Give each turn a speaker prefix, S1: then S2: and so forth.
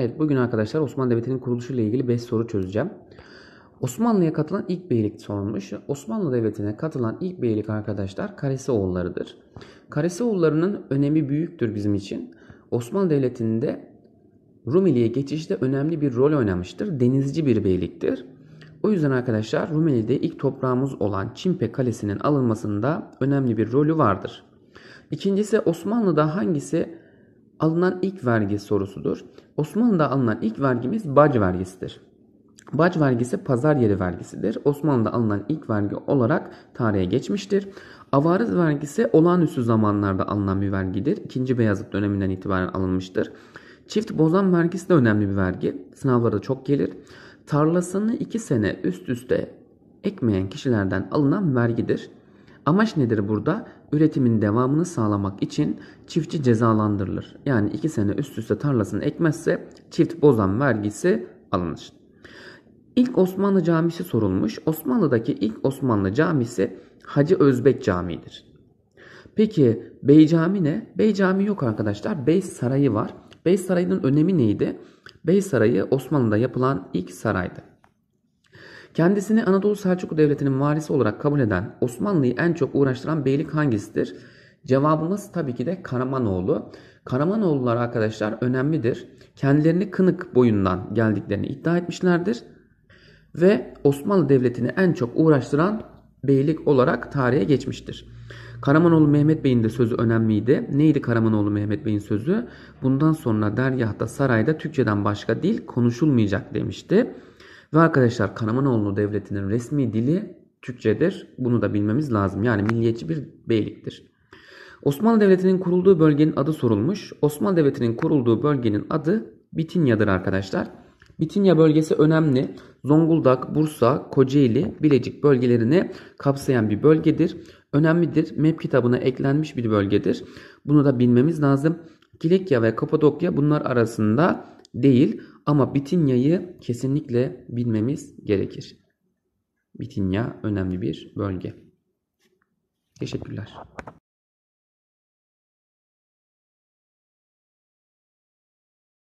S1: Evet bugün arkadaşlar Osmanlı Devleti'nin kuruluşu ile ilgili 5 soru çözeceğim. Osmanlı'ya katılan ilk beylik sorulmuş. Osmanlı Devleti'ne katılan ilk beylik arkadaşlar Karesioğulları'dır. Karesioğulları'nın önemi büyüktür bizim için. Osmanlı Devleti'nde Rumeli'ye geçişte önemli bir rol oynamıştır. Denizci bir beyliktir. O yüzden arkadaşlar Rumeli'de ilk toprağımız olan Çimpe Kalesi'nin alınmasında önemli bir rolü vardır. İkincisi Osmanlı'da hangisi alınan ilk vergi sorusudur. Osmanlı'da alınan ilk vergimiz bac vergisidir. Bac vergisi pazar yeri vergisidir. Osmanlı'da alınan ilk vergi olarak tarihe geçmiştir. Avarız vergisi olağanüstü zamanlarda alınan bir vergidir. İkinci Beyazıt döneminden itibaren alınmıştır. Çift bozan vergisi de önemli bir vergi. Sınavlarda çok gelir. Tarlasını 2 sene üst üste ekmeyen kişilerden alınan vergidir. Amaç nedir burada? Üretimin devamını sağlamak için çiftçi cezalandırılır. Yani 2 sene üst üste tarlasını ekmezse çift bozan vergisi alınır. İlk Osmanlı camisi sorulmuş. Osmanlı'daki ilk Osmanlı camisi Hacı Özbek Camii'dir. Peki Bey Cami ne? Bey Cami yok arkadaşlar. Bey Sarayı var. Bey Sarayı'nın önemi neydi? Bey Sarayı Osmanlı'da yapılan ilk saraydı. Kendisini Anadolu Selçuklu Devleti'nin varisi olarak kabul eden Osmanlı'yı en çok uğraştıran beylik hangisidir? Cevabımız tabii ki de Karamanoğlu. Karamanoğullar arkadaşlar önemlidir. Kendilerini Kınık boyundan geldiklerini iddia etmişlerdir. Ve Osmanlı Devleti'ni en çok uğraştıran beylik olarak tarihe geçmiştir. Karamanoğlu Mehmet Bey'in de sözü önemliydi. Neydi Karamanoğlu Mehmet Bey'in sözü? Bundan sonra dergahta sarayda Türkçeden başka dil konuşulmayacak demişti. Ve arkadaşlar Karamanoğlu Devleti'nin resmi dili Türkçedir. Bunu da bilmemiz lazım. Yani milliyetçi bir beyliktir. Osmanlı Devleti'nin kurulduğu bölgenin adı sorulmuş. Osmanlı Devleti'nin kurulduğu bölgenin adı Bitinya'dır arkadaşlar. Bitinya bölgesi önemli. Zonguldak, Bursa, Kocaeli, Bilecik bölgelerini kapsayan bir bölgedir. Önemlidir. MEP kitabına eklenmiş bir bölgedir. Bunu da bilmemiz lazım. Kilikya ve Kapadokya bunlar arasında değil ama Bitinya'yı kesinlikle bilmemiz gerekir. Bitinya önemli bir bölge. Teşekkürler.